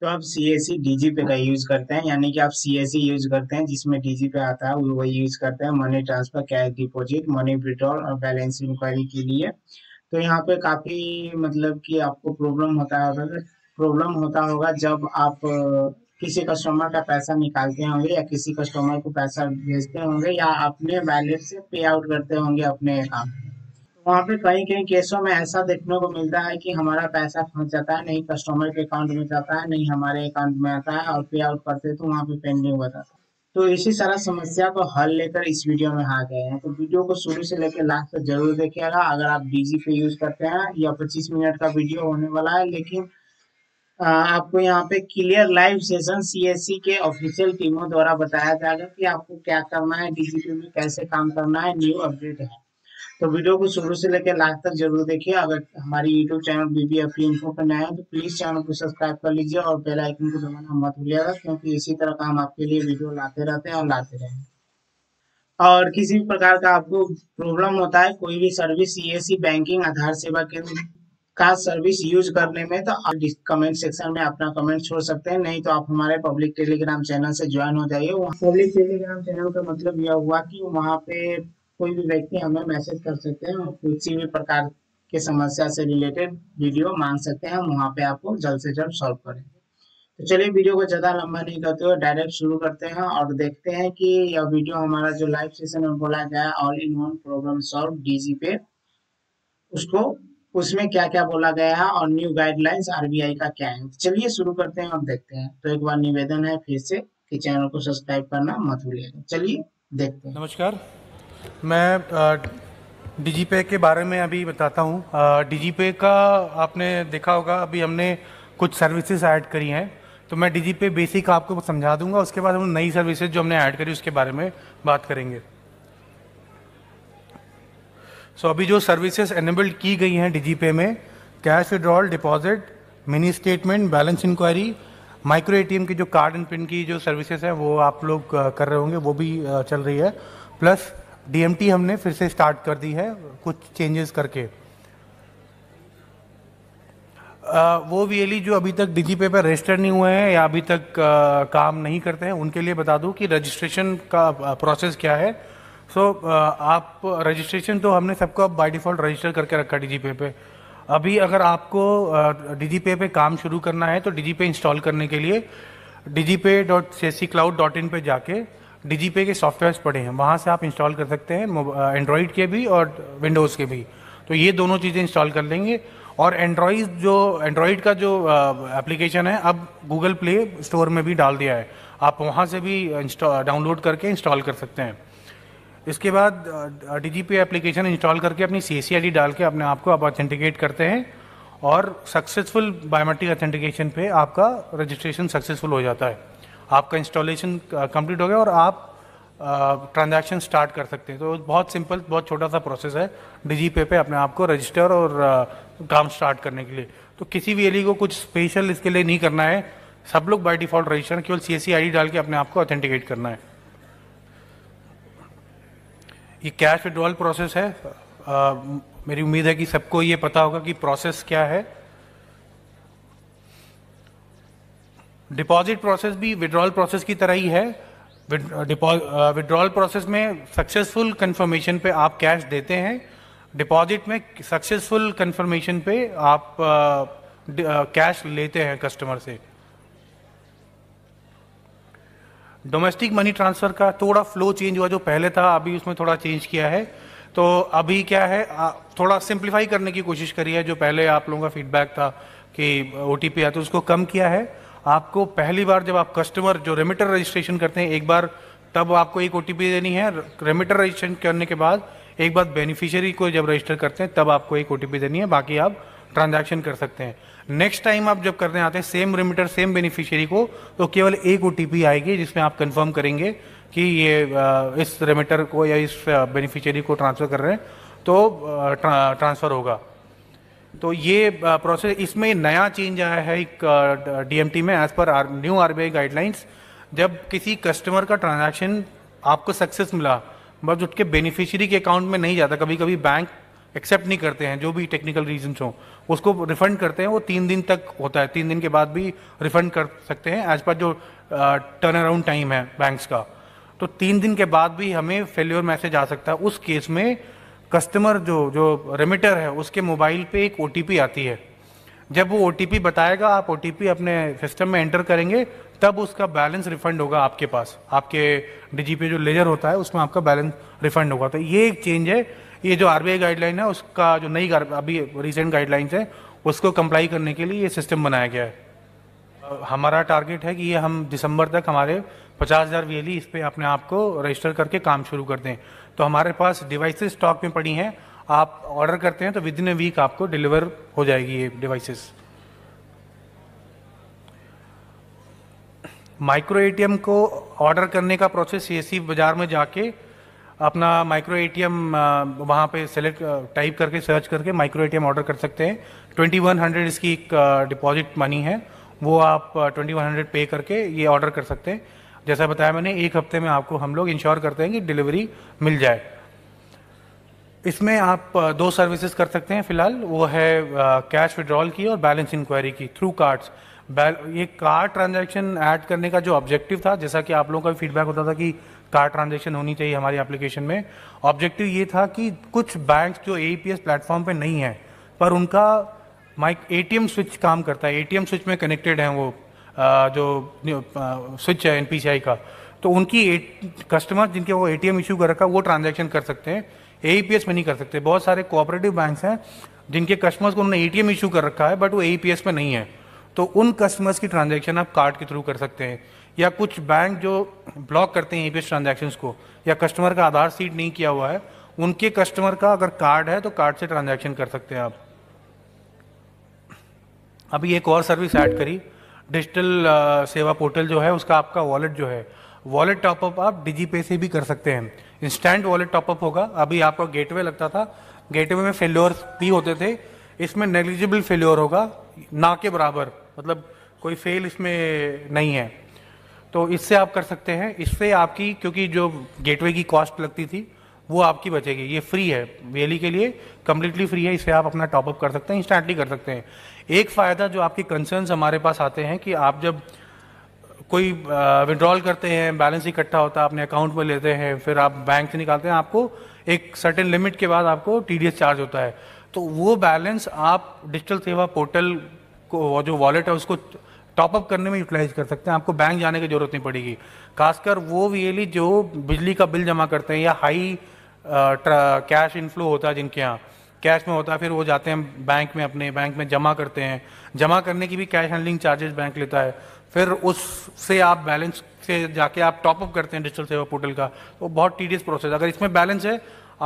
तो आप C S C D G पे का यूज करते हैं यानी कि आप सी एस सी यूज करते हैं जिसमें डी जी पे आता है वही यूज करते हैं money transfer cash deposit money withdrawal और बैलेंस इंक्वायरी के लिए तो यहाँ पे काफी मतलब कि आपको प्रॉब्लम होता है प्रॉब्लम होता होगा जब आप किसी कस्टमर का पैसा निकालते होंगे या किसी कस्टमर को पैसा भेजते होंगे या अपने वैलेट से पे आउट करते होंगे अपने अकाउंट में वहाँ पे कई कई केसों में ऐसा देखने को मिलता है कि हमारा पैसा फंस जाता है नहीं कस्टमर के अकाउंट में जाता है नहीं हमारे अकाउंट में आता है और पे आउट करते तो वहाँ पे पेंडिंग हो जाता है तो इसी सारा समस्या को हल लेकर इस वीडियो में आ गए हैं तो वीडियो को शुरू से लेकर लास्ट तक जरूर देखिएगा अगर आप बिजी पे यूज करते हैं या पच्चीस मिनट का वीडियो होने वाला है लेकिन आपको यहाँ पे क्लियर लाइव सेशन सी के ऑफिशियल टीमों द्वारा बताया जाएगा कि आपको क्या करना है डीजीपी में कैसे काम करना है न्यू अपडेट है तो वीडियो को शुरू से लेकर लास्ट तक जरूर देखिए अगर हमारी YouTube channel BB F info पर नया है तो प्लीज चैनल को सब्सक्राइब कर लीजिए और बेल आइकन को दबाना मत भूलिएगा क्योंकि इसी तरह का हम आपके लिए वीडियो लाते रहते हैं और लाते रहेंगे और किसी भी प्रकार का आपको प्रॉब्लम होता है कोई भी सर्विस सी बैंकिंग आधार सेवा केंद्र का सर्विस यूज करने में तो आप कमेंट सेक्शन में अपना कमेंट छोड़ सकते हैं नहीं तो आप हमारे पब्लिक टेलीग्राम चैनल से ज्वाइन हो जाइए पब्लिक टेलीग्राम चैनल का मतलब यह हुआ कि वहाँ पे कोई भी व्यक्ति हमें मैसेज कर सकते हैं किसी भी प्रकार के समस्या से रिलेटेड वीडियो मांग सकते हैं हम वहाँ पे आपको जल्द से जल्द सॉल्व करेंगे तो चलिए वीडियो को ज़्यादा लंबा नहीं करते हुए डायरेक्ट शुरू करते हैं और देखते हैं कि यह वीडियो हमारा जो लाइव सेशन में बोला गया all in one problem solve Digi pay उसको उसमें क्या क्या बोला गया है और न्यू गाइडलाइंस आरबीआई का क्या है चलिए शुरू करते हैं और देखते हैं तो एक बार निवेदन है फिर से कि चैनल को सब्सक्राइब करना मत भूलिएगा चलिए देखते हैं नमस्कार मैं डिजी पे के बारे में अभी बताता हूँ डिजी पे का आपने देखा होगा अभी हमने कुछ सर्विसेज ऐड करी हैं तो मैं डिजी पे बेसिक आपको समझा दूंगा उसके बाद हम नई सर्विसेज जो हमने ऐड करी उसके बारे में बात करेंगे सो so, अभी जो सर्विसेज एनेबल्ड की गई हैं डिजी पे में cash withdrawal deposit mini statement balance inquiry micro ATM की जो कार्ड एंड पिन की जो सर्विसेज हैं वो आप लोग कर रहे होंगे वो भी चल रही है प्लस डीएमटी हमने फिर से स्टार्ट कर दी है कुछ चेंजेस करके आ, वो वीएलई e जो अभी तक डिजी पे पर रजिस्टर नहीं हुए हैं या अभी तक आ, काम नहीं करते हैं उनके लिए बता दूं कि रजिस्ट्रेशन का प्रोसेस क्या है सो so, आप रजिस्ट्रेशन तो हमने सबको अब बाय डिफ़ॉल्ट रजिस्टर करके रखा डी पे पे अभी अगर आपको डिजी पे पे काम शुरू करना है तो डिजी पे इंस्टॉल करने के लिए Digi pay dot C cloud dot in पर जाके डीजीपे के सॉफ्टवेयर्स पड़े हैं वहाँ से आप इंस्टॉल कर सकते हैं एंड्रॉयड के भी और विंडोज़ के भी तो ये दोनों चीज़ें इंस्टॉल कर लेंगे और एंड्रॉयड जो एंड्रॉयड का जो एप्लीकेशन है अब गूगल प्ले स्टोर में भी डाल दिया है आप वहाँ से भी डाउनलोड करके इंस्टॉल कर सकते हैं इसके बाद डी पी एप्लीकेशन इंस्टॉल करके अपनी सी सी आई डाल के अपने आप को आप ऑथेंटिकेट करते हैं और सक्सेसफुल बायोमेट्रिक ऑथेंटिकेशन पे आपका रजिस्ट्रेशन सक्सेसफुल हो जाता है आपका इंस्टॉलेशन कंप्लीट uh, हो गया और आप ट्रांजैक्शन uh, स्टार्ट कर सकते हैं तो बहुत सिंपल बहुत छोटा सा प्रोसेस है डिजी पे पे अपने आप को रजिस्टर और uh, काम स्टार्ट करने के लिए तो किसी भी एली e को कुछ स्पेशल इसके लिए नहीं करना है सब लोग बाय डिफॉल्ट रजिस्टर केवल सी एस e डाल के अपने आप को ऑथेंटिकेट करना है ये कैश विड्रॉल प्रोसेस है आ, मेरी उम्मीद है कि सबको ये पता होगा कि प्रोसेस क्या है डिपॉजिट प्रोसेस भी विड्रॉल प्रोसेस की तरह ही है विड्रॉल uh, uh, प्रोसेस में सक्सेसफुल कंफर्मेशन पे आप कैश देते हैं डिपॉजिट में सक्सेसफुल कंफर्मेशन पे आप कैश uh, लेते हैं कस्टमर से डोमेस्टिक मनी ट्रांसफ़र का थोड़ा फ्लो चेंज हुआ जो पहले था अभी उसमें थोड़ा चेंज किया है तो अभी क्या है थोड़ा सिंप्लीफाई करने की कोशिश करी है जो पहले आप लोगों का फीडबैक था कि ओ टी पी आया तो उसको कम किया है आपको पहली बार जब आप कस्टमर जो रेमिटर रजिस्ट्रेशन करते हैं एक बार तब आपको एक ओ देनी है रेमिटर रजिस्ट्रेशन करने के बाद एक बार बेनिफिशियरी को जब रजिस्टर करते हैं तब आपको एक ओ देनी है बाकी आप ट्रांजैक्शन कर सकते हैं नेक्स्ट टाइम आप जब करने आते हैं सेम रेमिटर सेम बेनिफिशियरी को तो केवल एक ओ आएगी जिसमें आप कंफर्म करेंगे कि ये इस रेमिटर को या इस बेनिफिशियरी को ट्रांसफ़र कर रहे हैं तो ट्रांसफ़र होगा तो ये प्रोसेस इसमें नया चेंज आया है एक डीएमटी में as per new RBI guidelines जब किसी कस्टमर का ट्रांजैक्शन आपको सक्सेस मिला बट उसके बेनिफिशियरी के अकाउंट में नहीं जाता कभी कभी बैंक एक्सेप्ट नहीं करते हैं जो भी टेक्निकल रीजन हो उसको रिफंड करते हैं वो तीन दिन तक होता है तीन दिन के बाद भी रिफंड कर सकते हैं एज पर जो टर्न अराउंड टाइम है बैंक्स का तो तीन दिन के बाद भी हमें फेल्योर मैसेज आ सकता है उस केस में कस्टमर जो जो रेमिटर है उसके मोबाइल पे एक ओ आती है जब वो ओ बताएगा आप ओ अपने सिस्टम में एंटर करेंगे तब उसका बैलेंस रिफंड होगा आपके पास आपके डी जो लेजर होता है उसमें आपका बैलेंस रिफंड होगा तो ये एक चेंज है ये जो आर गाइडलाइन है उसका जो नई अभी रिसेंट गाइडलाइंस है उसको कंप्लाई करने के लिए ये सिस्टम बनाया गया है हमारा टारगेट है कि ये हम दिसंबर तक हमारे पचास हज़ार वी e इस पर अपने आप को रजिस्टर करके काम शुरू कर दें तो हमारे पास डिवाइसेस स्टॉक में पड़ी हैं आप ऑर्डर करते हैं तो विद इन ए वीक आपको डिलीवर हो जाएगी ये डिवाइसेस माइक्रो एटीएम को ऑर्डर करने का प्रोसेस सी बाज़ार में जाके अपना माइक्रो एटीएम वहाँ पे सेलेक्ट टाइप करके सर्च करके माइक्रो एटीएम ऑर्डर कर सकते हैं ट्वेंटी वन हंड्रेड इसकी एक डिपॉजिट मनी है वो आप ट्वेंटी वन हंड्रेड पे करके ये ऑर्डर कर सकते हैं जैसा बताया मैंने एक हफ्ते में आपको हम लोग इंश्योर करते हैं कि डिलीवरी मिल जाए इसमें आप दो सर्विसेज कर सकते हैं फिलहाल वो है कैश विड्रॉल की और बैलेंस इंक्वायरी की थ्रू कार्ड्स ये कार्ड ट्रांजैक्शन ऐड करने का जो ऑब्जेक्टिव था जैसा कि आप लोगों का फीडबैक होता था कि कार्ड ट्रांजैक्शन होनी चाहिए हमारी एप्लीकेशन में ऑब्जेक्टिव ये था कि कुछ बैंक जो ए प्लेटफॉर्म पर नहीं है पर उनका माइक ए स्विच काम करता है ए स्विच में कनेक्टेड हैं वो जो स्विच है एनपीसीआई का तो उनकी कस्टमर जिनके वो एटीएम इशू कर रखा वो ट्रांजैक्शन कर सकते हैं एईपीएस e में नहीं कर सकते बहुत सारे कोऑपरेटिव बैंक्स हैं जिनके कस्टमर्स को उन्होंने एटीएम इशू कर रखा है बट वो एईपीएस e में नहीं है तो उन कस्टमर्स की ट्रांजैक्शन आप कार्ड के थ्रू कर सकते हैं या कुछ बैंक जो ब्लॉक करते हैं एपीएस ट्रांजेक्शन को या कस्टमर का आधार सीट नहीं किया हुआ है उनके कस्टमर का अगर कार्ड है तो कार्ड से ट्रांजेक्शन कर सकते हैं आप अभी एक और सर्विस ऐड करी डिजिटल सेवा पोर्टल जो है उसका आपका वॉलेट जो है वॉलेट टॉपअप आप डिजी पे से भी कर सकते हैं इंस्टेंट वॉलेट टॉपअप होगा अभी आपका गेटवे लगता था गेटवे में फेल्योर भी होते थे इसमें नेग्लिजिबल फेल्योर होगा ना के बराबर मतलब कोई फेल इसमें नहीं है तो इससे आप कर सकते हैं इससे आपकी क्योंकि जो गेटवे की कॉस्ट लगती थी वो आपकी बचेगी ये फ्री है वेली के लिए कम्प्लीटली फ्री है इससे आप अपना टॉपअप कर सकते हैं इंस्टेंटली कर सकते हैं एक फ़ायदा जो आपके कंसर्न हमारे पास आते हैं कि आप जब कोई विड्रॉल करते हैं बैलेंस इकट्ठा होता है अपने अकाउंट में लेते हैं फिर आप बैंक से निकालते हैं आपको एक सर्टेन लिमिट के बाद आपको टी चार्ज होता है तो वो बैलेंस आप डिजिटल सेवा पोर्टल को जो वॉलेट है उसको टॉपअप करने में यूटिलाइज कर सकते हैं आपको बैंक जाने की जरूरत नहीं पड़ेगी खासकर वो वीएली जो बिजली का बिल जमा करते हैं या हाई कैश इनफ्लो होता है जिनके यहाँ कैश में होता है फिर वो जाते हैं बैंक में अपने बैंक में जमा करते हैं जमा करने की भी कैश हैंडलिंग चार्जेस बैंक लेता है फिर उससे आप बैलेंस से जाके आप टॉपअप करते हैं डिजिटल सेवा पोर्टल का तो बहुत टीडियस प्रोसेस अगर इसमें बैलेंस है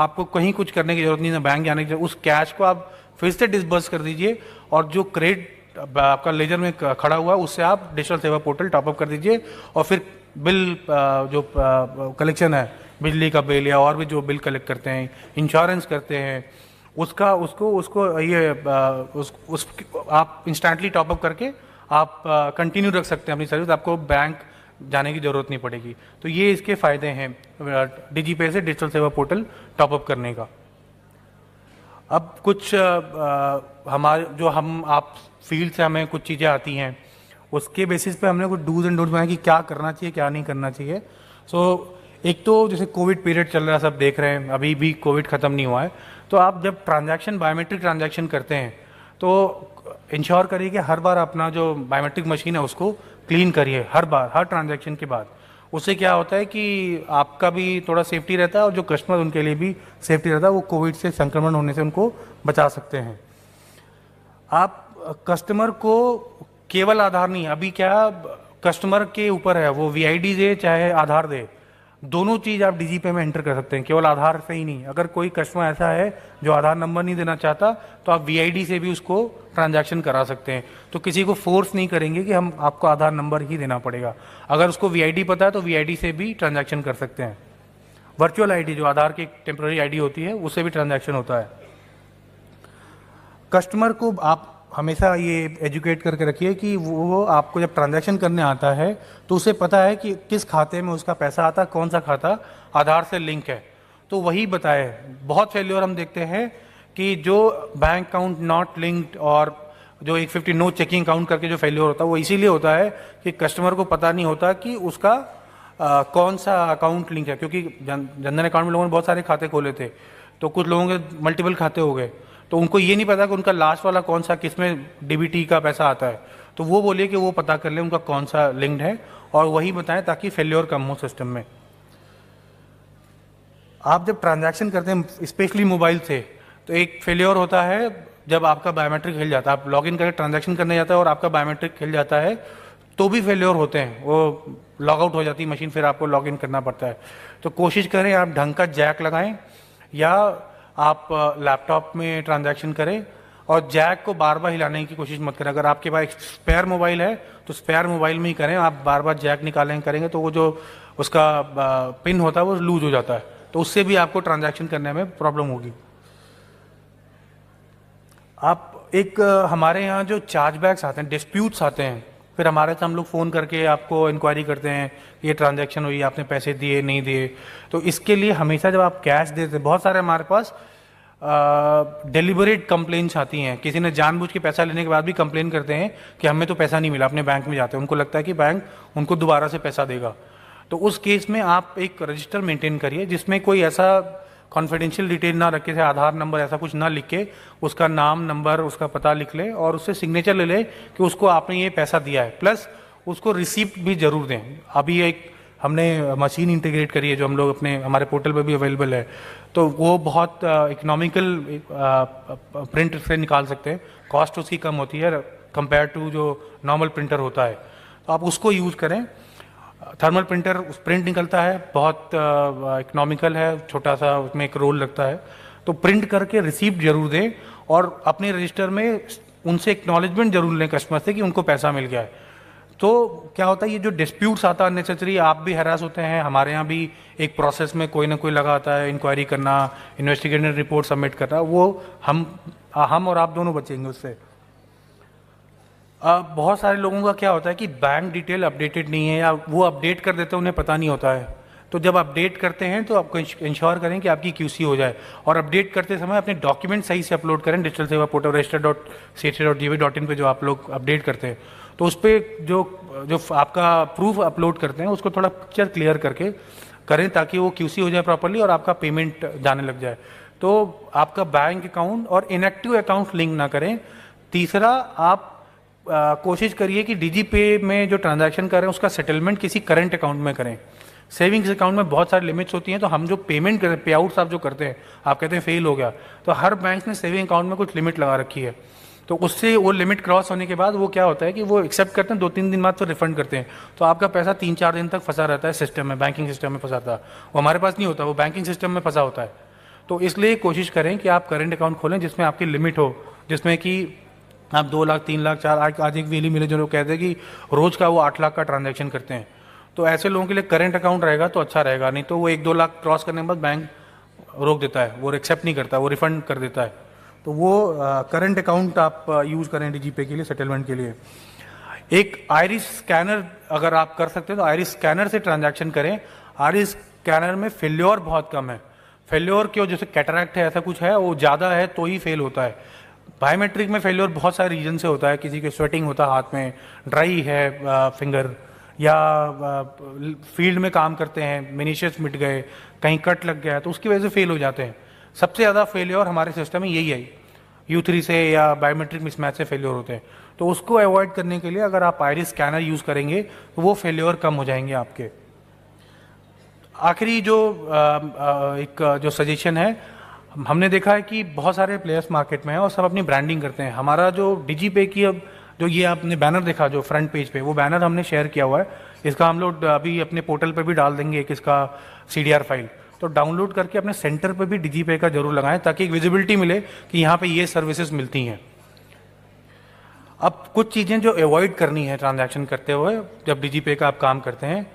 आपको कहीं कुछ करने की जरूरत नहीं ना बैंक जाने की उस कैश को आप फिर से डिसबर्स कर दीजिए और जो क्रेडिट आपका लेजर में खड़ा हुआ उससे आप डिजिटल सेवा पोर्टल टॉपअप कर दीजिए और फिर बिल जो कलेक्शन है बिजली का बिल या और भी जो बिल कलेक्ट करते हैं इंश्योरेंस करते हैं उसका उसको उसको ये उस, उस आप इंस्टेंटली टॉपअप करके आप कंटिन्यू रख सकते हैं अपनी सर्विस आपको बैंक जाने की ज़रूरत नहीं पड़ेगी तो ये इसके फ़ायदे हैं डिजी पे से डिजिटल सेवा पोर्टल टॉपअप करने का अब कुछ हमारे जो हम आप फील्ड से हमें कुछ चीज़ें आती हैं उसके बेसिस पे हमने कुछ डूज एंड डोज बनाए कि क्या करना चाहिए क्या नहीं करना चाहिए सो so, एक तो जैसे कोविड पीरियड चल रहा है सब देख रहे हैं अभी भी कोविड ख़त्म नहीं हुआ है तो आप जब ट्रांजैक्शन बायोमेट्रिक ट्रांजैक्शन करते हैं तो इंश्योर करिए कि हर बार अपना जो बायोमेट्रिक मशीन है उसको क्लीन करिए हर बार हर ट्रांजैक्शन के बाद उससे क्या होता है कि आपका भी थोड़ा सेफ्टी रहता है और जो कस्टमर उनके लिए भी सेफ्टी रहता है वो कोविड से संक्रमण होने से उनको बचा सकते हैं आप कस्टमर को केवल आधार नहीं अभी क्या कस्टमर के ऊपर है वो वी दे चाहे आधार दे दोनों चीज़ आप डी पे में एंटर कर सकते हैं केवल आधार से ही नहीं अगर कोई कस्टमर ऐसा है जो आधार नंबर नहीं देना चाहता तो आप वी से भी उसको ट्रांजैक्शन करा सकते हैं तो किसी को फोर्स नहीं करेंगे कि हम आपको आधार नंबर ही देना पड़ेगा अगर उसको वी पता है तो वी से भी ट्रांजेक्शन कर सकते हैं वर्चुअल आईडी जो आधार की टेम्प्रेरी आई होती है उससे भी ट्रांजेक्शन होता है कस्टमर को आप हमेशा ये एजुकेट करके रखिए कि वो आपको जब ट्रांजैक्शन करने आता है तो उसे पता है कि किस खाते में उसका पैसा आता कौन सा खाता आधार से लिंक है तो वही बताए बहुत फेल्योर हम देखते हैं कि जो बैंक अकाउंट नॉट लिंक्ड और जो एक फिफ्टी नो चेकिंग अकाउंट करके जो फेल्योर होता है वो इसीलिए होता है कि कस्टमर को पता नहीं होता कि उसका आ, कौन सा अकाउंट लिंक है क्योंकि जन, जनधन अकाउंट में लोगों ने बहुत सारे खाते खोले थे तो कुछ लोगों के मल्टीपल खाते हो गए तो उनको ये नहीं पता कि उनका लास्ट वाला कौन सा किस में डीबीटी का पैसा आता है तो वो बोलिए कि वो पता कर ले उनका कौन सा लिंक्ड है और वही बताएं ताकि फेल्योर कम हो सिस्टम में आप जब ट्रांजैक्शन करते हैं स्पेशली मोबाइल से तो एक फेल्योर होता है जब आपका बायोमेट्रिक हिल जाता है आप लॉग इन करके ट्रांजेक्शन करने जाता है और आपका बायोमेट्रिक हिल जाता है तो भी फेल्योर होते हैं वो लॉग आउट हो जाती है मशीन फिर आपको लॉग इन करना पड़ता है तो कोशिश करें आप ढंग का जैक लगाएं या आप लैपटॉप में ट्रांजैक्शन करें और जैक को बार बार हिलाने की कोशिश मत करें अगर आपके पास स्पेयर मोबाइल है तो स्पेयर मोबाइल में ही करें आप बार बार जैक निकालें करेंगे तो वो जो उसका पिन होता है वो लूज हो जाता है तो उससे भी आपको ट्रांजैक्शन करने में प्रॉब्लम होगी आप एक हमारे यहाँ जो चार्जबैक्स आते हैं डिस्प्यूट्स आते हैं फिर हमारे से हम लोग फ़ोन करके आपको इंक्वायरी करते हैं ये ट्रांजेक्शन हुई आपने पैसे दिए नहीं दिए तो इसके लिए हमेशा जब आप कैश देते बहुत सारे हमारे पास डिलीवरेट कंप्लेंट्स आती हैं किसी ने जानबूझ के पैसा लेने के बाद भी कंप्लेन करते हैं कि हमें तो पैसा नहीं मिला अपने बैंक में जाते हैं उनको लगता है कि बैंक उनको दोबारा से पैसा देगा तो उस केस में आप एक रजिस्टर मेंटेन करिए जिसमें कोई ऐसा कॉन्फिडेंशियल डिटेल ना रखे से आधार नंबर ऐसा कुछ ना लिख के उसका नाम नंबर उसका पता लिख ले और उससे सिग्नेचर ले ले कि उसको आपने ये पैसा दिया है प्लस उसको रिसिप्ट भी जरूर दें अभी एक हमने मशीन इंटीग्रेट करी है जो हम लोग अपने हमारे पोर्टल पर भी अवेलेबल है तो वो बहुत इकोनॉमिकल प्रिंट से निकाल सकते हैं कॉस्ट उसकी कम होती है कंपेयर टू जो नॉर्मल प्रिंटर होता है तो आप उसको यूज़ करें थर्मल प्रिंटर उस प्रिंट निकलता है बहुत इकोनॉमिकल है छोटा सा उसमें एक रोल लगता है तो प्रिंट करके रिसीप्ट जरूर दें और अपने रजिस्टर में उनसे एक्नॉलेजमेंट जरूर लें कस्टमर से कि उनको पैसा मिल गया है तो क्या होता है ये जो डिस्प्यूट्स आता है अननेसेसरी आप भी हैरास होते हैं हमारे यहाँ भी एक प्रोसेस में कोई ना कोई लगा आता है इंक्वायरी करना इन्वेस्टिगेटर रिपोर्ट सबमिट करना वो हम हम और आप दोनों बचेंगे उससे बहुत सारे लोगों का क्या होता है कि बैंक डिटेल अपडेटेड नहीं है या वो अपडेट कर देते हैं उन्हें पता नहीं होता है तो जब अपडेट करते हैं तो आपको इंश्योर करें कि आपकी क्यूसी हो जाए और अपडेट करते समय अपने डॉक्यूमेंट सही से अपलोड करें digital Seva portal register dot C H dot G V dot in पर जो आप लोग अपडेट करते हैं तो उस पर जो जो आपका प्रूफ अपलोड करते हैं उसको थोड़ा पिक्चर क्लियर करके करें ताकि वो क्यू हो जाए प्रॉपरली और आपका पेमेंट जाने लग जाए तो आपका बैंक अकाउंट और इनएक्टिव अकाउंट लिंक ना करें तीसरा आप आ, कोशिश करिए कि डिजी पे में जो ट्रांजैक्शन कर रहे हैं उसका सेटलमेंट किसी करंट अकाउंट में करें सेविंग्स अकाउंट में बहुत सारी लिमिट्स होती हैं तो हम जो पेमेंट करते पे आउट्स आप जो करते हैं आप कहते हैं फेल हो गया तो हर बैंक ने सेविंग अकाउंट में कुछ लिमिट लगा रखी है तो उससे वो लिमिट क्रॉस होने के बाद वो क्या होता है कि वो एक्सेप्ट करते हैं दो तीन दिन बाद तो रिफंड करते हैं तो आपका पैसा तीन चार दिन तक फंसा रहता है सिस्टम में बैंकिंग सिस्टम में फंसा था वो हमारे पास नहीं होता वो बैंकिंग सिस्टम में फंसा होता है तो इसलिए कोशिश करें कि आप करेंट अकाउंट खोलें जिसमें आपकी लिमिट हो जिसमें कि आप दो लाख तीन लाख चार लाख आज एक वेली मिले जो लोग कहते हैं कि रोज़ का वो आठ लाख का ट्रांजेक्शन करते हैं तो ऐसे लोगों के लिए करेंट अकाउंट रहेगा तो अच्छा रहेगा नहीं तो वो एक दो लाख क्रॉस करने के बाद बैंक रोक देता है वो एक्सेप्ट नहीं करता वो रिफंड कर देता है तो वो करंट अकाउंट आप यूज़ करें डीजीपे के लिए सेटलमेंट के लिए एक आयरिस स्कैनर अगर आप कर सकते हैं तो आयरिस स्कैनर से ट्रांजैक्शन करें आयरिस स्कैनर में फेल्योर बहुत कम है फेल्योर क्यों जैसे कैटरैक्ट है ऐसा कुछ है वो ज़्यादा है तो ही फेल होता है बायोमेट्रिक में फेल्योर बहुत सारे रीजन से होता है किसी के स्वेटिंग होता है हाथ में ड्राई है फिंगर या फील्ड में काम करते हैं मिनिशियस मिट गए कहीं कट लग गया तो उसकी वजह से फेल हो जाते हैं सबसे ज़्यादा फेल्योर हमारे सिस्टम में यही है यू थ्री से या बायोमेट्रिक मिसमैच से फेल्योर होते हैं तो उसको अवॉइड करने के लिए अगर आप आयरिस स्कैनर यूज़ करेंगे तो वो फेल्योर कम हो जाएंगे आपके आखिरी जो आ, आ, एक जो सजेशन है हमने देखा है कि बहुत सारे प्लेयर्स मार्केट में हैं और सब अपनी ब्रांडिंग करते हैं हमारा जो डिजी पे की अब जो ये आपने बैनर देखा जो फ्रंट पेज पे वो बैनर हमने शेयर किया हुआ है इसका हम लोग अभी अपने पोर्टल पे भी डाल देंगे एक इसका सी फाइल तो डाउनलोड करके अपने सेंटर पर भी डिजी पे का जरूर लगाएं ताकि एक विजिबिलिटी मिले कि यहाँ पे ये सर्विसेज मिलती हैं अब कुछ चीज़ें जो अवॉइड करनी है ट्रांजैक्शन करते हुए जब डिजी पे का आप काम करते हैं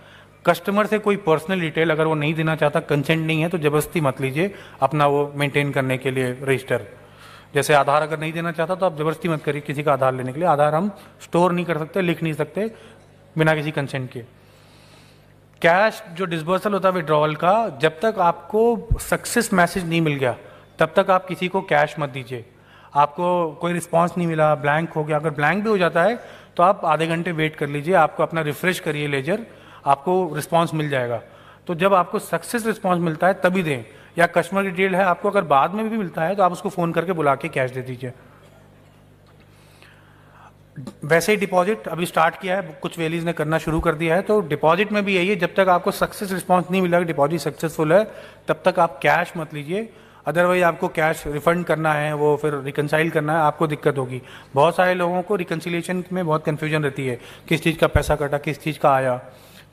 कस्टमर से कोई पर्सनल डिटेल अगर वो नहीं देना चाहता कंसेंट नहीं है तो जबरदस्ती मत लीजिए अपना वो मेंटेन करने के लिए रजिस्टर जैसे आधार अगर नहीं देना चाहता तो आप जबरदस्ती मत करिए किसी का आधार लेने के लिए आधार हम स्टोर नहीं कर सकते लिख नहीं सकते बिना किसी कंसेंट के कैश जो डिस्बर्सल होता है विड्रॉवल का जब तक आपको सक्सेस मैसेज नहीं मिल गया तब तक आप किसी को कैश मत दीजिए आपको कोई रिस्पॉन्स नहीं मिला ब्लैंक हो गया अगर ब्लैंक भी हो जाता है तो आप आधे घंटे वेट कर लीजिए आपको अपना रिफ्रेश करिए लेजर आपको रिस्पॉन्स मिल जाएगा तो जब आपको सक्सेस रिस्पॉन्स मिलता है तभी दें या कस्टमर डिटेल है आपको अगर बाद में भी मिलता है तो आप उसको फ़ोन करके बुला के कैश दे दीजिए वैसे ही डिपॉजिट अभी स्टार्ट किया है कुछ वैलीज ने करना शुरू कर दिया है तो डिपॉजिट में भी यही है जब तक आपको सक्सेस रिस्पॉन्स नहीं मिला डिपॉजिट सक्सेसफुल है तब तक आप कैश मत लीजिए अदरवाइज आपको कैश रिफंड करना है वो फिर रिकनसाइल करना है आपको दिक्कत होगी बहुत सारे लोगों को रिकनसिलेशन में बहुत कन्फ्यूजन रहती है किस चीज़ का पैसा कटा किस चीज़ का आया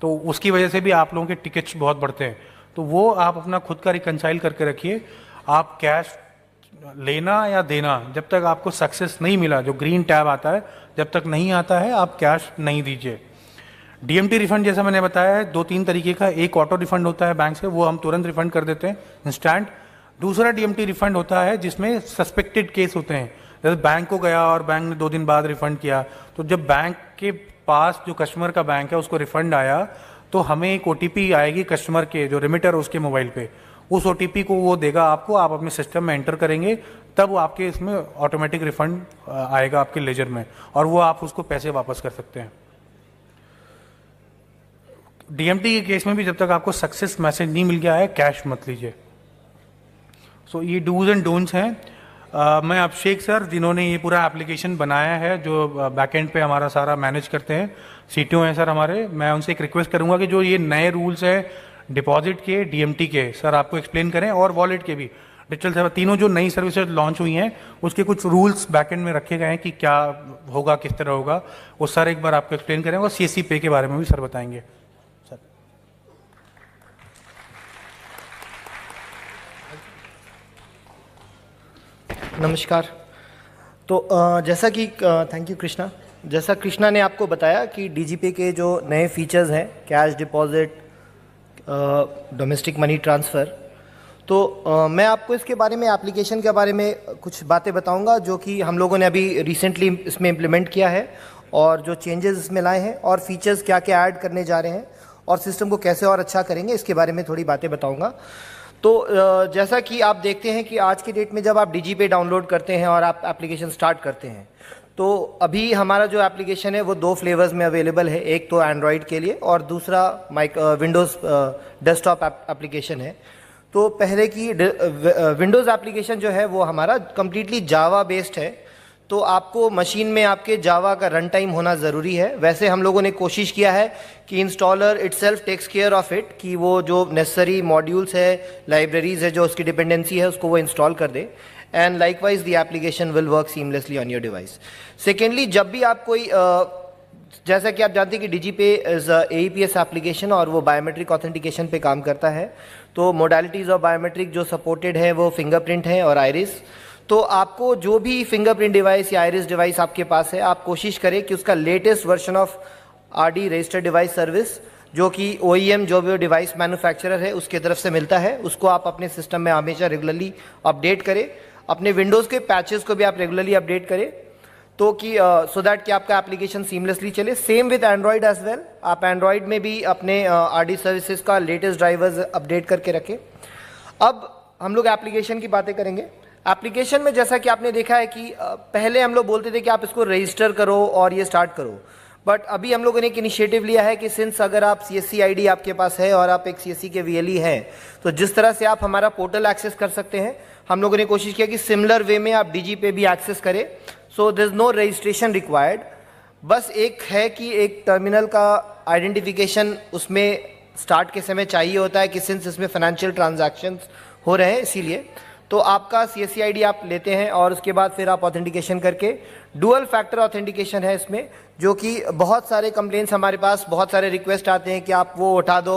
तो उसकी वजह से भी आप लोगों के टिकट्स बहुत बढ़ते हैं तो वो आप अपना खुद का रिकनसाइल करके रखिए आप कैश लेना या देना जब तक आपको सक्सेस नहीं मिला जो ग्रीन टैब आता है जब तक नहीं आता है आप कैश नहीं दीजिए डीएमटी रिफंड जैसा मैंने बताया है दो तीन तरीके का एक ऑटो रिफंड होता है बैंक से वो हम तुरंत रिफंड कर देते हैं इंस्टेंट दूसरा डीएमटी रिफंड होता है जिसमें सस्पेक्टेड केस होते हैं जैसे बैंक को गया और बैंक ने दो दिन बाद रिफंड किया तो जब बैंक के पास जो कस्टमर का बैंक है उसको रिफंड आया तो हमें एक ओ आएगी कस्टमर के जो रिमिटर उसके मोबाइल पे उस ओ को वो देगा आपको आप अपने सिस्टम में एंटर करेंगे तब वो आपके इसमें ऑटोमेटिक रिफंड आएगा आपके लेजर में और वो आप उसको पैसे वापस कर सकते हैं डीएमटी के केस में भी जब तक आपको सक्सेस मैसेज नहीं मिल गया है कैश मत लीजिए सो so, ये डूज एंड डोंट्स हैं आ, मैं अभिषेक सर जिन्होंने ये पूरा एप्लीकेशन बनाया है जो बैकएंड पे हमारा सारा मैनेज करते हैं सी हैं सर हमारे मैं उनसे एक रिक्वेस्ट करूंगा कि जो ये नए रूल्स हैं डिपॉजिट के डीएमटी के सर आपको एक्सप्लेन करें और वॉलेट के भी डिजिटल सेवा तीनों जो नई सर्विसेज लॉन्च हुई हैं उसके कुछ रूल्स बैकएंड में रखे गए हैं कि क्या होगा किस तरह होगा वो सर एक बार आपको एक्सप्लेन करें और सी पे e के बारे में भी सर बताएंगे नमस्कार तो जैसा कि थैंक यू कृष्णा जैसा कृष्णा ने आपको बताया कि डीजीपी के जो नए फीचर्स हैं cash deposit domestic money transfer तो आ, मैं आपको इसके बारे में एप्लीकेशन के बारे में कुछ बातें बताऊंगा जो कि हम लोगों ने अभी रिसेंटली इसमें इम्प्लीमेंट किया है और जो चेंजेस इसमें लाए हैं और फीचर्स क्या क्या ऐड करने जा रहे हैं और सिस्टम को कैसे और अच्छा करेंगे इसके बारे में थोड़ी बातें बताऊँगा तो जैसा कि आप देखते हैं कि आज के डेट में जब आप डी पे डाउनलोड करते हैं और आप एप्लीकेशन स्टार्ट करते हैं तो अभी हमारा जो एप्लीकेशन है वो दो फ्लेवर्स में अवेलेबल है एक तो एंड्रॉयड के लिए और दूसरा माइक विंडोज़ डेस्कटॉप एप्लीकेशन है तो पहले की विंडोज़ एप्लीकेशन जो है वो हमारा कम्प्लीटली जावा बेस्ड है तो आपको मशीन में आपके जावा का रन टाइम होना ज़रूरी है वैसे हम लोगों ने कोशिश किया है कि installer itself takes care of it कि वो जो नेसेसरी मॉड्यूल्स है लाइब्रेरीज है जो उसकी डिपेंडेंसी है उसको वो इंस्टॉल कर दे and likewise the application will work seamlessly on your device secondly जब भी आप कोई uh, जैसा कि आप जानते हैं कि Digi pay is A P S application और वो बायोमेट्रिक ऑथेंटिकेशन पे काम करता है तो मोडालिटीज़ ऑफ बायोमेट्रिक जो सपोर्टेड है वो फिंगरप्रिंट है और आयरिस तो आपको जो भी फिंगरप्रिंट डिवाइस या आयरिस डिवाइस आपके पास है आप कोशिश करें कि उसका latest version of R D registered device service जो कि ओ e जो भी डिवाइस मैन्युफैक्चरर है उसके तरफ से मिलता है उसको आप अपने सिस्टम में हमेशा रेगुलरली अपडेट करें अपने विंडोज़ के पैचेस को भी आप रेगुलरली अपडेट करें तो कि सो दैट कि आपका एप्लीकेशन सीमलेसली चले same with Android as well आप एंड्रॉयड में भी अपने आर डी सर्विसेज का लेटेस्ट ड्राइवर्स अपडेट करके रखें अब हम लोग एप्लीकेशन की बातें करेंगे एप्लीकेशन में जैसा कि आपने देखा है कि पहले हम लोग बोलते थे कि आप इसको रजिस्टर करो और ये स्टार्ट करो बट अभी हम लोगों ने एक इनिशिएटिव लिया है कि सिंस अगर आप सी एस आपके पास है और आप एक सी के वी e हैं तो जिस तरह से आप हमारा पोर्टल एक्सेस कर सकते हैं हम लोगों ने कोशिश किया कि सिमिलर वे में आप डी पे भी एक्सेस करें so there is no registration required बस एक है कि एक टर्मिनल का आइडेंटिफिकेशन उसमें स्टार्ट के समय चाहिए होता है कि सिंस इसमें फाइनेंशियल ट्रांजैक्शंस हो रहे हैं इसीलिए तो आपका सी एस आई डी आप लेते हैं और उसके बाद फिर आप ऑथेंटिकेशन करके डुअल फैक्टर ऑथेंटिकेशन है इसमें जो कि बहुत सारे कंप्लेंट्स हमारे पास बहुत सारे रिक्वेस्ट आते हैं कि आप वो उठा दो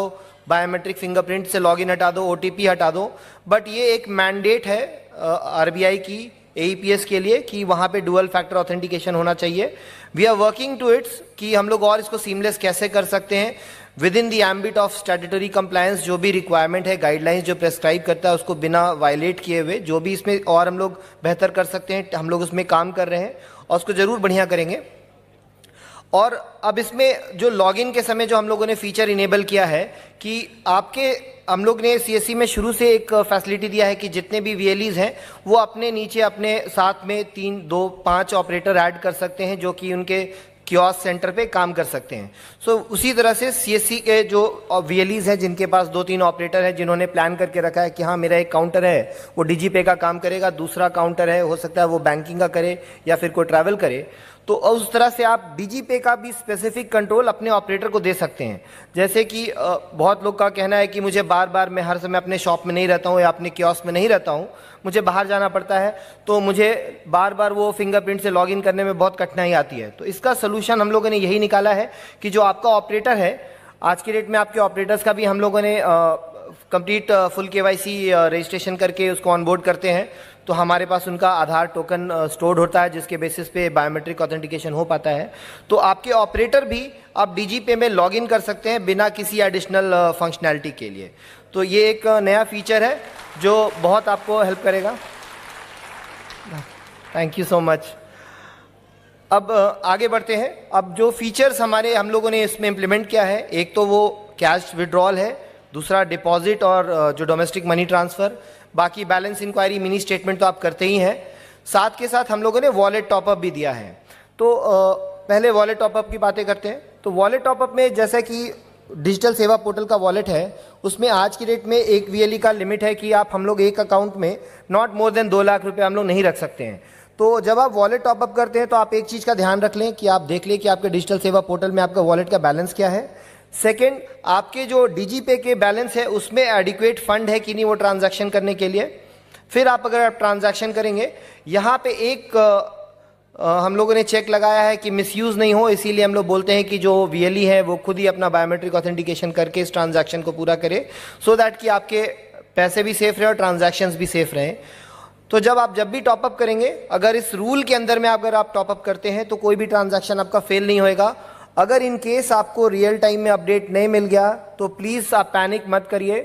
बायोमेट्रिक फिंगरप्रिंट से लॉगिन हटा दो ओ हटा दो बट ये एक मैंडेट है आर की एईपीएस के लिए कि वहां पे डुअल फैक्टर ऑथेंटिकेशन होना चाहिए we are working to its कि हम लोग और इसको सीमलेस कैसे कर सकते हैं within the ambit of statutory compliance जो भी रिक्वायरमेंट है गाइडलाइंस जो प्रेस्क्राइब करता है उसको बिना वायलेट किए हुए जो भी इसमें और हम लोग बेहतर कर सकते हैं हम लोग उसमें काम कर रहे हैं और उसको ज़रूर बढ़िया करेंगे और अब इसमें जो लॉगिन के समय जो हम लोगों ने फीचर इनेबल किया है कि आपके हम लोग ने सी में शुरू से एक फैसिलिटी दिया है कि जितने भी वी हैं वो अपने नीचे अपने साथ में तीन दो पाँच ऑपरेटर ऐड कर सकते हैं जो कि उनके क्योस सेंटर पे काम कर सकते हैं सो so, उसी तरह से सीएससी के जो वीएलईज हैं जिनके पास दो तीन ऑपरेटर हैं जिन्होंने प्लान करके रखा है कि हाँ मेरा एक काउंटर है वो डीजीपे का काम करेगा दूसरा काउंटर है हो सकता है वो बैंकिंग का करे या फिर कोई ट्रैवल करे तो उस तरह से आप डीजीपे का भी स्पेसिफिक कंट्रोल अपने ऑपरेटर को दे सकते हैं जैसे कि बहुत लोग का कहना है कि मुझे बार बार मैं हर समय अपने शॉप में नहीं रहता हूँ या अपने क्योस में नहीं रहता हूँ मुझे बाहर जाना पड़ता है तो मुझे बार बार वो फिंगरप्रिंट से इन करने में बहुत कठिनाई आती है तो इसका सोल्यूशन हम लोगों ने यही निकाला है कि जो आपका ऑपरेटर है आज के डेट में आपके ऑपरेटर्स का भी हम लोगों ने कंप्लीट फुल के रजिस्ट्रेशन करके उसको ऑनबोर्ड करते हैं तो हमारे पास उनका आधार टोकन स्टोर्ड होता है जिसके बेसिस पे बायोमेट्रिक ऑथेंटिकेशन हो पाता है तो आपके ऑपरेटर भी आप डी पे में लॉग इन कर सकते हैं बिना किसी एडिशनल फंक्शनैलिटी के लिए तो ये एक नया फीचर है जो बहुत आपको हेल्प करेगा थैंक यू सो मच अब आगे बढ़ते हैं अब जो फीचर्स हमारे हम लोगों ने इसमें इम्प्लीमेंट किया है एक तो वो कैश विड्रॉल है दूसरा डिपॉजिट और जो डोमेस्टिक मनी ट्रांसफ़र बाकी बैलेंस इंक्वायरी मिनी स्टेटमेंट तो आप करते ही हैं साथ के साथ हम लोगों ने वॉलेट टॉपअप भी दिया है तो पहले वॉलेट टॉपअप की बातें करते हैं तो वॉलेट टॉपअप में जैसा कि डिजिटल सेवा पोर्टल का वॉलेट है उसमें आज की डेट में एक वी e का लिमिट है कि आप हम लोग एक अकाउंट में नॉट मोर देन दो लाख रुपये हम लोग नहीं रख सकते हैं तो जब आप वॉलेट टॉपअप करते हैं तो आप एक चीज़ का ध्यान रख लें कि आप देख लें कि आपके डिजिटल सेवा पोर्टल में आपका वॉलेट का बैलेंस क्या है सेकंड आपके जो डीजी पे के बैलेंस है उसमें एडिक्वेट फंड है कि नहीं वो ट्रांजैक्शन करने के लिए फिर आप अगर आप ट्रांजैक्शन करेंगे यहाँ पे एक आ, हम लोगों ने चेक लगाया है कि मिसयूज़ नहीं हो इसीलिए हम लोग बोलते हैं कि जो वी e है वो खुद ही अपना बायोमेट्रिक ऑथेंटिकेशन करके इस ट्रांजेक्शन को पूरा करे सो so दैट कि आपके पैसे भी सेफ रहे और ट्रांजेक्शन भी सेफ रहें तो जब आप जब भी टॉपअप करेंगे अगर इस रूल के अंदर में अगर आप टॉपअप करते हैं तो कोई भी ट्रांजैक्शन आपका फेल नहीं होएगा अगर इन केस आपको रियल टाइम में अपडेट नहीं मिल गया तो प्लीज़ आप पैनिक मत करिए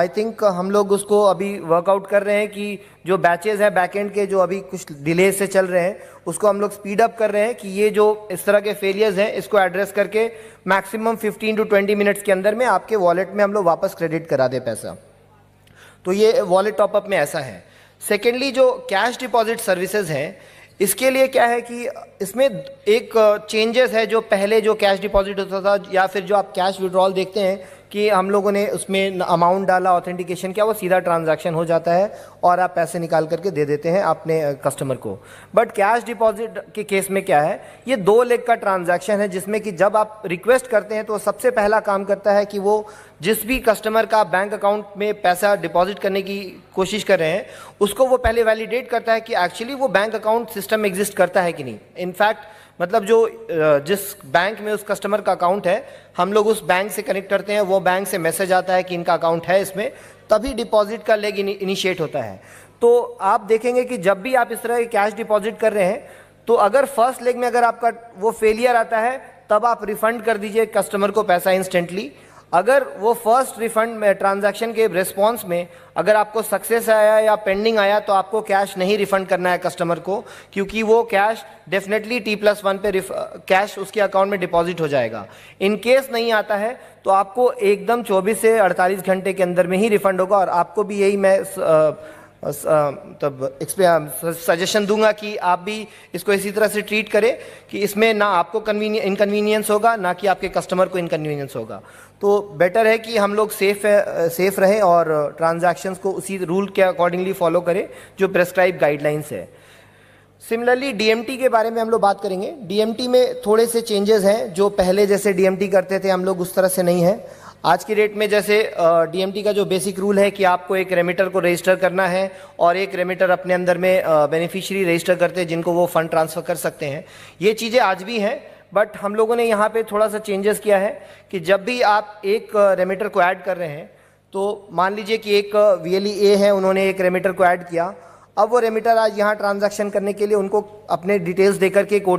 आई थिंक uh, हम लोग उसको अभी वर्कआउट कर रहे हैं कि जो बैचेज हैं बैकेंड के जो अभी कुछ डिले से चल रहे हैं उसको हम लोग स्पीड अप कर रहे हैं कि ये जो इस तरह के फेलियर्स हैं इसको एड्रेस करके मैक्सिमम 15 टू 20 मिनट्स के अंदर में आपके वॉलेट में हम लोग वापस क्रेडिट करा दे पैसा तो ये वॉलेट टॉपअप में ऐसा है सेकेंडली जो कैश डिपॉजिट सर्विसेज हैं इसके लिए क्या है कि इसमें एक चेंजेस है जो पहले जो कैश डिपॉजिट होता था या फिर जो आप कैश विड्रॉल देखते हैं कि हम लोगों ने उसमें अमाउंट डाला ऑथेंटिकेशन किया वो सीधा ट्रांजैक्शन हो जाता है और आप पैसे निकाल करके दे देते हैं अपने कस्टमर को बट कैश डिपॉजिट के केस में क्या है ये दो लेग का ट्रांजैक्शन है जिसमें कि जब आप रिक्वेस्ट करते हैं तो सबसे पहला काम करता है कि वो जिस भी कस्टमर का बैंक अकाउंट में पैसा डिपॉजिट करने की कोशिश कर रहे हैं उसको वो पहले वैलिडेट करता है कि एक्चुअली वो बैंक अकाउंट सिस्टम एग्जिस्ट करता है कि नहीं इनफैक्ट मतलब जो जिस बैंक में उस कस्टमर का अकाउंट है हम लोग उस बैंक से कनेक्ट करते हैं वो बैंक से मैसेज आता है कि इनका अकाउंट है इसमें तभी डिपॉजिट का लेग इनिशिएट होता है तो आप देखेंगे कि जब भी आप इस तरह के कैश डिपॉजिट कर रहे हैं तो अगर फर्स्ट लेग में अगर आपका वो फेलियर आता है तब आप रिफंड कर दीजिए कस्टमर को पैसा इंस्टेंटली अगर वो फर्स्ट रिफंड में ट्रांजैक्शन के रिस्पॉन्स में अगर आपको सक्सेस आया या पेंडिंग आया तो आपको कैश नहीं रिफंड करना है कस्टमर को क्योंकि वो cash definitely T plus one पे कैश उसके अकाउंट में डिपॉजिट हो जाएगा इन केस नहीं आता है तो आपको एकदम 24 से 48 घंटे के अंदर में ही रिफंड होगा और आपको भी यही मैं आ, तब सजेशन दूंगा कि आप भी इसको इसी तरह से ट्रीट करें कि इसमें ना आपको इनकन्वीनियंस होगा ना कि आपके कस्टमर को इनकन्वीनियंस होगा तो बेटर है कि हम लोग सेफ सेफ रहें और ट्रांजैक्शंस को उसी रूल के अकॉर्डिंगली फॉलो करें जो प्रेस्क्राइब गाइडलाइंस है सिमिलरली डीएमटी के बारे में हम लोग बात करेंगे डीएमटी में थोड़े से चेंजेस हैं जो पहले जैसे डीएमटी करते थे हम लोग उस तरह से नहीं है आज की डेट में जैसे डीएमटी का जो बेसिक रूल है कि आपको एक रेमिटर को रजिस्टर करना है और एक रेमिटर अपने अंदर में बेनिफिशियरी रजिस्टर करते हैं जिनको वो फंड ट्रांसफ़र कर सकते हैं ये चीज़ें आज भी हैं बट हम लोगों ने यहाँ पे थोड़ा सा चेंजेस किया है कि जब भी आप एक रेमिटर को ऐड कर रहे हैं तो मान लीजिए कि एक वी ए e है उन्होंने एक रेमिटर को ऐड किया अब वो रेमिटर आज यहाँ ट्रांजैक्शन करने के लिए उनको अपने डिटेल्स देकर के एक ओ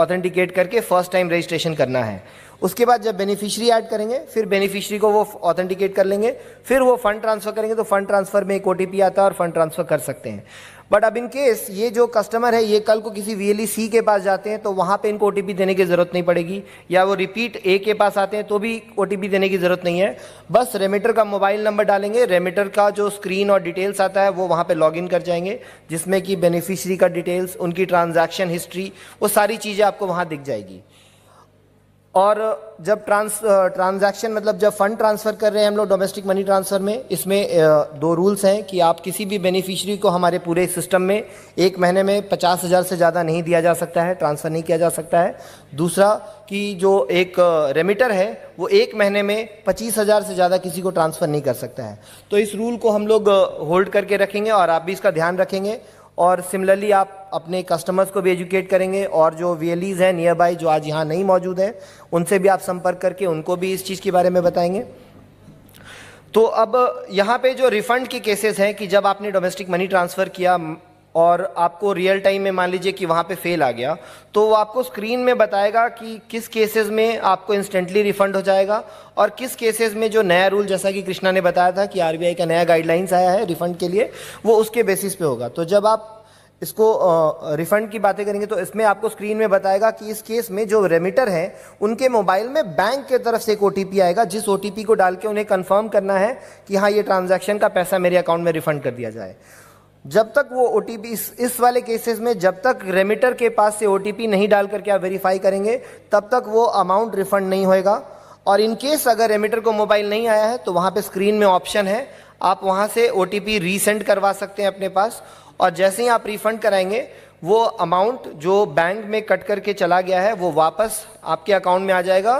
ऑथेंटिकेट करके फर्स्ट टाइम रजिस्ट्रेशन करना है उसके बाद जब बेनिफिशियरी ऐड करेंगे फिर बेनिफिशियरी को वो ऑथेंटिकेट कर लेंगे फिर वो फंड ट्रांसफ़र करेंगे तो फंड ट्रांसफ़र में एक ओ आता है और फंड ट्रांसफ़र कर सकते हैं बट अब इन केस ये जो कस्टमर है ये कल को किसी वी e के पास जाते हैं तो वहाँ पे इनको ओ देने की ज़रूरत नहीं पड़ेगी या वो रिपीट ए के पास आते हैं तो भी ओ देने की ज़रूरत नहीं है बस रेमिटर का मोबाइल नंबर डालेंगे रेमिटर का जो स्क्रीन और डिटेल्स आता है वो वहाँ पर लॉग कर जाएंगे जिसमें कि बेनिफिशरी का डिटेल्स उनकी ट्रांजेक्शन हिस्ट्री वो सारी चीज़ें आपको वहाँ दिख जाएगी और जब ट्रांस ट्रांजैक्शन मतलब जब फंड ट्रांसफ़र कर रहे हैं हम लोग डोमेस्टिक मनी ट्रांसफ़र में इसमें दो रूल्स हैं कि आप किसी भी बेनिफिशियरी को हमारे पूरे सिस्टम में एक महीने में पचास हज़ार से ज़्यादा नहीं दिया जा सकता है ट्रांसफ़र नहीं किया जा सकता है दूसरा कि जो एक रेमिटर है वो एक महीने में पच्चीस हज़ार से ज़्यादा किसी को ट्रांसफ़र नहीं कर सकता है तो इस रूल को हम लोग होल्ड करके रखेंगे और आप भी इसका ध्यान रखेंगे और सिमिलरली आप अपने कस्टमर्स को भी एजुकेट करेंगे और जो वी हैं नियर बाई जो आज यहाँ नहीं मौजूद हैं उनसे भी आप संपर्क करके उनको भी इस चीज़ के बारे में बताएंगे तो अब यहाँ पे जो रिफंड के केसेस हैं कि जब आपने डोमेस्टिक मनी ट्रांसफ़र किया और आपको रियल टाइम में मान लीजिए कि वहाँ पे फेल आ गया तो वो आपको स्क्रीन में बताएगा कि किस केसेस में आपको इंस्टेंटली रिफंड हो जाएगा और किस केसेस में जो नया रूल जैसा कि कृष्णा ने बताया था कि आरबीआई का नया गाइडलाइंस आया है रिफंड के लिए वो उसके बेसिस पे होगा तो जब आप इसको रिफंड की बातें करेंगे तो इसमें आपको स्क्रीन में बताएगा कि इस केस में जो रेमिटर हैं उनके मोबाइल में बैंक के तरफ से एक ओ आएगा जिस ओटीपी को डाल के उन्हें कन्फर्म करना है कि हाँ ये ट्रांजैक्शन का पैसा मेरे अकाउंट में रिफंड कर दिया जाए जब तक वो ओ इस, इस वाले केसेस में जब तक रेमिटर के पास से ओ नहीं डाल करके आप वेरीफाई करेंगे तब तक वो अमाउंट रिफंड नहीं होएगा और इन केस अगर रेमिटर को मोबाइल नहीं आया है तो वहां पे स्क्रीन में ऑप्शन है आप वहां से ओ टी रीसेंड करवा सकते हैं अपने पास और जैसे ही आप रिफंड कराएंगे वो अमाउंट जो बैंक में कट करके चला गया है वो वापस आपके अकाउंट में आ जाएगा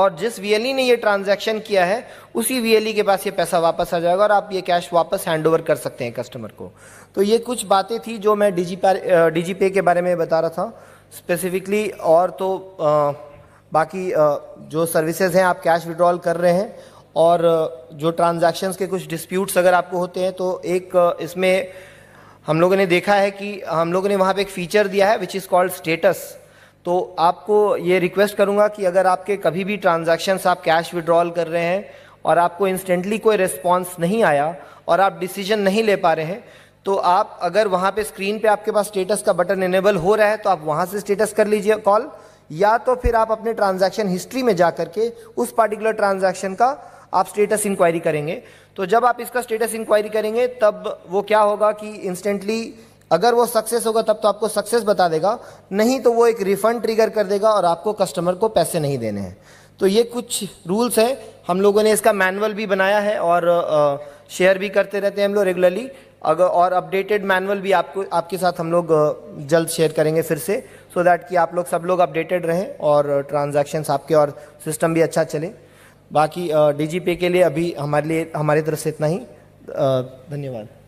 और जिस वी e ने ये ट्रांजैक्शन किया है उसी वी e के पास ये पैसा वापस आ जाएगा और आप ये कैश वापस हैंड ओवर कर सकते हैं कस्टमर को तो ये कुछ बातें थी जो मैं डी जी पे के बारे में बता रहा था स्पेसिफिकली और तो आ, बाकी आ, जो सर्विसेज हैं आप कैश विड्रॉल कर रहे हैं और जो ट्रांजैक्शंस के कुछ डिस्प्यूट्स अगर आपको होते हैं तो एक इसमें हम लोगों ने देखा है कि हम लोगों ने वहाँ पे एक फीचर दिया है विच इज़ कॉल्ड स्टेटस तो आपको ये रिक्वेस्ट करूँगा कि अगर आपके कभी भी ट्रांजेक्शन आप कैश विड्रॉल कर रहे हैं और आपको इंस्टेंटली कोई रिस्पॉन्स नहीं आया और आप डिसीजन नहीं ले पा रहे हैं तो आप अगर वहाँ पे स्क्रीन पे आपके पास स्टेटस का बटन इनेबल हो रहा है तो आप वहाँ से स्टेटस कर लीजिए कॉल या तो फिर आप अपने ट्रांजैक्शन हिस्ट्री में जा करके उस पार्टिकुलर ट्रांजैक्शन का आप स्टेटस इंक्वायरी करेंगे तो जब आप इसका स्टेटस इंक्वायरी करेंगे तब वो क्या होगा कि इंस्टेंटली अगर वो सक्सेस होगा तब तो आपको सक्सेस बता देगा नहीं तो वो एक रिफंड ट्रिगर कर देगा और आपको कस्टमर को पैसे नहीं देने हैं तो ये कुछ रूल्स हैं हम लोगों ने इसका मैनुअल भी बनाया है और शेयर भी करते रहते हैं हम लोग रेगुलरली अगर और अपडेटेड मैनुअल भी आपको आपके साथ हम लोग जल्द शेयर करेंगे फिर से सो so दैट कि आप लोग सब लोग अपडेटेड रहें और ट्रांजैक्शंस आपके और सिस्टम भी अच्छा चले बाकी डी के लिए अभी हमारे लिए हमारी तरफ से इतना ही धन्यवाद